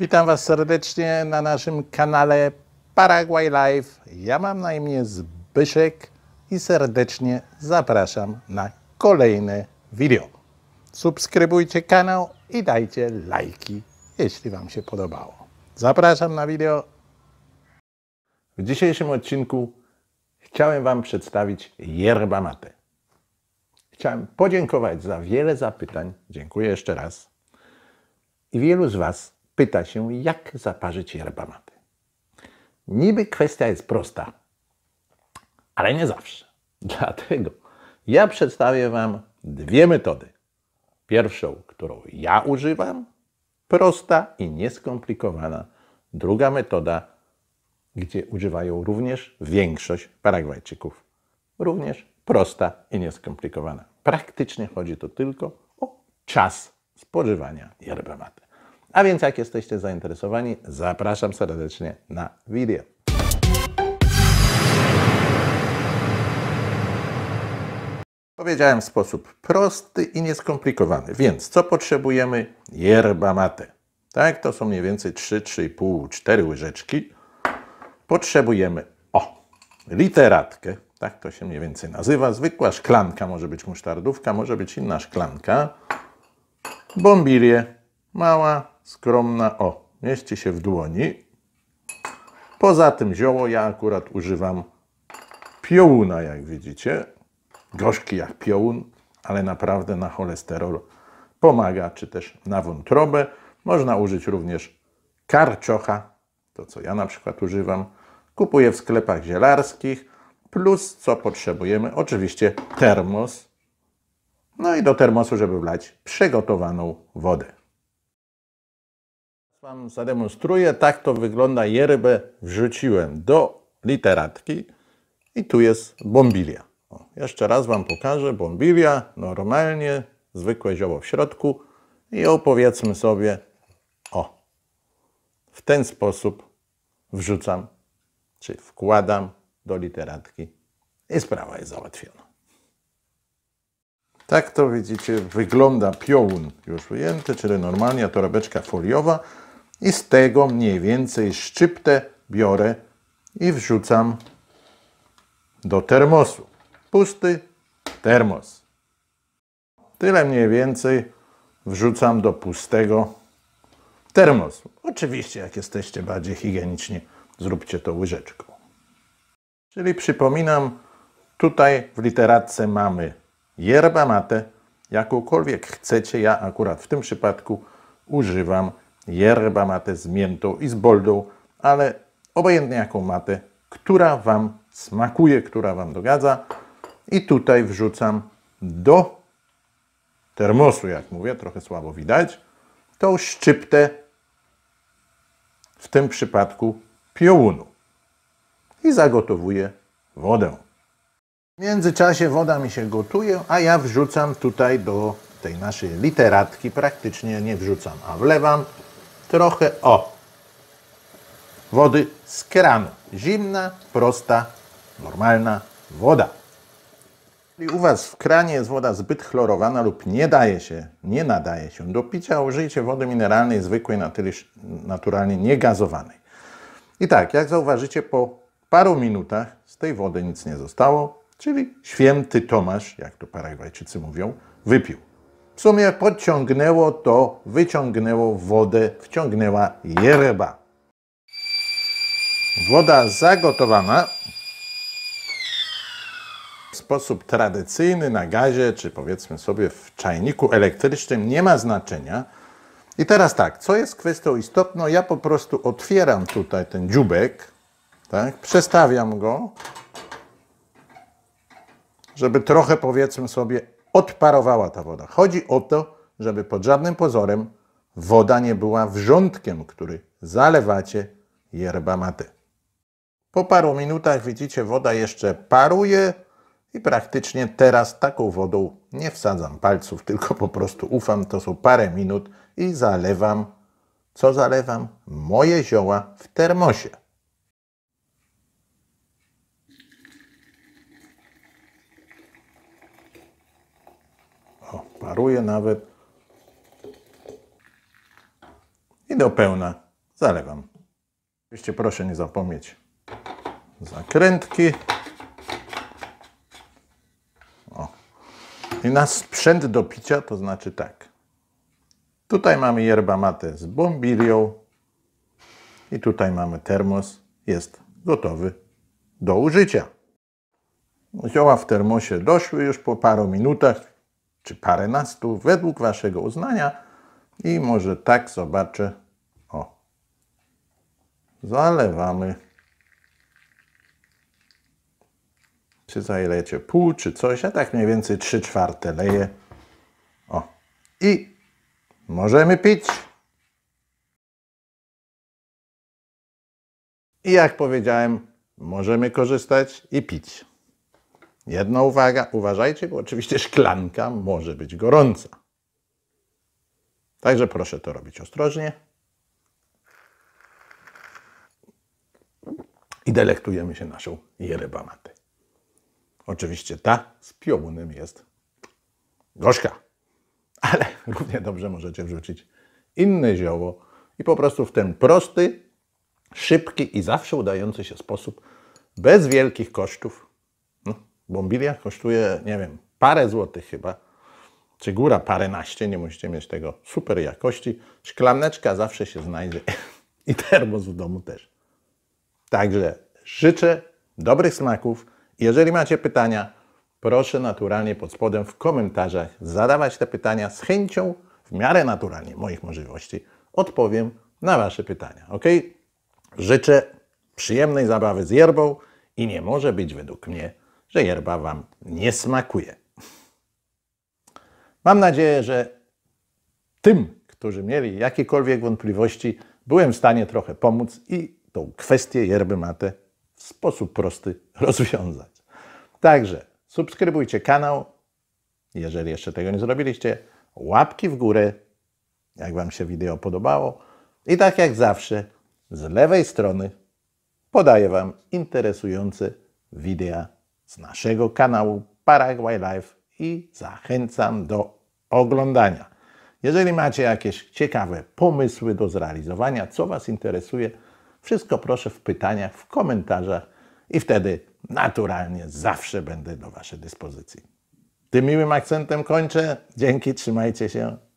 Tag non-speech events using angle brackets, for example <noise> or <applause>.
Witam Was serdecznie na naszym kanale Paraguay Live. Ja mam na imię Zbyszek i serdecznie zapraszam na kolejne wideo. Subskrybujcie kanał i dajcie lajki, jeśli Wam się podobało. Zapraszam na wideo. W dzisiejszym odcinku chciałem Wam przedstawić yerba mate. Chciałem podziękować za wiele zapytań. Dziękuję jeszcze raz. I wielu z Was pyta się, jak zaparzyć yerba mate. Niby kwestia jest prosta, ale nie zawsze. <laughs> Dlatego ja przedstawię Wam dwie metody. Pierwszą, którą ja używam, prosta i nieskomplikowana. Druga metoda, gdzie używają również większość Paragwajczyków. Również prosta i nieskomplikowana. Praktycznie chodzi tu tylko o czas spożywania yerba mate. A więc jak jesteście zainteresowani, zapraszam serdecznie na video. Powiedziałem w sposób prosty i nieskomplikowany. Więc co potrzebujemy? Yerba mate. Tak, to są mniej więcej 3, 3,5, 4 łyżeczki. Potrzebujemy, o, literatkę. Tak to się mniej więcej nazywa. Zwykła szklanka, może być musztardówka, może być inna szklanka. Bombirię, mała skromna, o, mieści się w dłoni. Poza tym zioło ja akurat używam piołuna, jak widzicie. Gorzki jak piołun, ale naprawdę na cholesterol pomaga, czy też na wątrobę. Można użyć również karczocha, to co ja na przykład używam. Kupuję w sklepach zielarskich, plus co potrzebujemy, oczywiście termos. No i do termosu, żeby wlać przygotowaną wodę. Wam zademonstruję, tak to wygląda jerbę. Wrzuciłem do literatki i tu jest bombilia. O, jeszcze raz Wam pokażę. Bombilia, normalnie, zwykłe zioło w środku i opowiedzmy sobie, o, w ten sposób wrzucam, czy wkładam do literatki i sprawa jest załatwiona. Tak to widzicie, wygląda piołun już ujęty, czyli normalnie torebeczka foliowa, i z tego mniej więcej szczyptę biorę i wrzucam do termosu. Pusty termos. Tyle mniej więcej wrzucam do pustego termosu. Oczywiście, jak jesteście bardziej higieniczni, zróbcie to łyżeczką. Czyli przypominam, tutaj w literatce mamy yerba mate, jakąkolwiek chcecie. Ja akurat w tym przypadku używam yerba mate z miętą i z boldą, ale obojętnie jaką matę, która Wam smakuje, która Wam dogadza. I tutaj wrzucam do termosu, jak mówię, trochę słabo widać, tą szczyptę, w tym przypadku piołunu. I zagotowuję wodę. W międzyczasie woda mi się gotuje, a ja wrzucam tutaj do tej naszej literatki, praktycznie nie wrzucam, a wlewam trochę o wody z kranu. Zimna, prosta, normalna woda. Jeśli u Was w kranie jest woda zbyt chlorowana lub nie daje się, nie nadaje się do picia, użyjcie wody mineralnej zwykłej, naturalnie niegazowanej. I tak, jak zauważycie, po paru minutach z tej wody nic nie zostało, czyli święty Tomasz, jak to Paragwajczycy mówią, wypił. W sumie podciągnęło to, wyciągnęło wodę, wciągnęła yerba. Woda zagotowana w sposób tradycyjny na gazie, czy powiedzmy sobie w czajniku elektrycznym, nie ma znaczenia. I teraz tak, co jest kwestią istotną, ja po prostu otwieram tutaj ten dziubek, tak, przestawiam go, żeby trochę powiedzmy sobie odparowała ta woda. Chodzi o to, żeby pod żadnym pozorem woda nie była wrzątkiem, który zalewacie yerba mate. Po paru minutach widzicie, woda jeszcze paruje i praktycznie teraz taką wodą nie wsadzam palców, tylko po prostu ufam, to są parę minut i zalewam, co zalewam? Moje zioła w termosie. nawet. I do pełna zalewam. Oczywiście proszę nie zapomnieć zakrętki. O. I nasz sprzęt do picia to znaczy tak. Tutaj mamy yerba mate z bombilią. I tutaj mamy termos. Jest gotowy do użycia. Zioła w termosie doszły już po paru minutach czy paręnastu, według waszego uznania i może tak zobaczę. O. Zalewamy. Czy zalejecie pół, czy coś, a tak mniej więcej 3 czwarte leje O. I możemy pić. I jak powiedziałem, możemy korzystać i pić. Jedna uwaga, uważajcie, bo oczywiście szklanka może być gorąca. Także proszę to robić ostrożnie. I delektujemy się naszą jerybamaty. Oczywiście ta z piołunem jest gorzka, ale <laughs> równie dobrze możecie wrzucić inne zioło i po prostu w ten prosty, szybki i zawsze udający się sposób, bez wielkich kosztów, Bombilia kosztuje, nie wiem, parę złotych chyba, czy góra paręnaście, nie musicie mieć tego super jakości. Szklaneczka zawsze się znajdzie <laughs> i termos w domu też. Także życzę dobrych smaków. Jeżeli macie pytania, proszę naturalnie pod spodem w komentarzach zadawać te pytania z chęcią, w miarę naturalnie moich możliwości, odpowiem na Wasze pytania. Ok? Życzę przyjemnej zabawy z yerbą i nie może być według mnie że yerba Wam nie smakuje. Mam nadzieję, że tym, którzy mieli jakiekolwiek wątpliwości, byłem w stanie trochę pomóc i tą kwestię yerby mate w sposób prosty rozwiązać. Także subskrybujcie kanał, jeżeli jeszcze tego nie zrobiliście, łapki w górę, jak Wam się wideo podobało. I tak jak zawsze, z lewej strony podaję Wam interesujące wideo z naszego kanału Paraguay Life i zachęcam do oglądania. Jeżeli macie jakieś ciekawe pomysły do zrealizowania, co Was interesuje, wszystko proszę w pytaniach, w komentarzach i wtedy naturalnie zawsze będę do Waszej dyspozycji. Tym miłym akcentem kończę. Dzięki, trzymajcie się.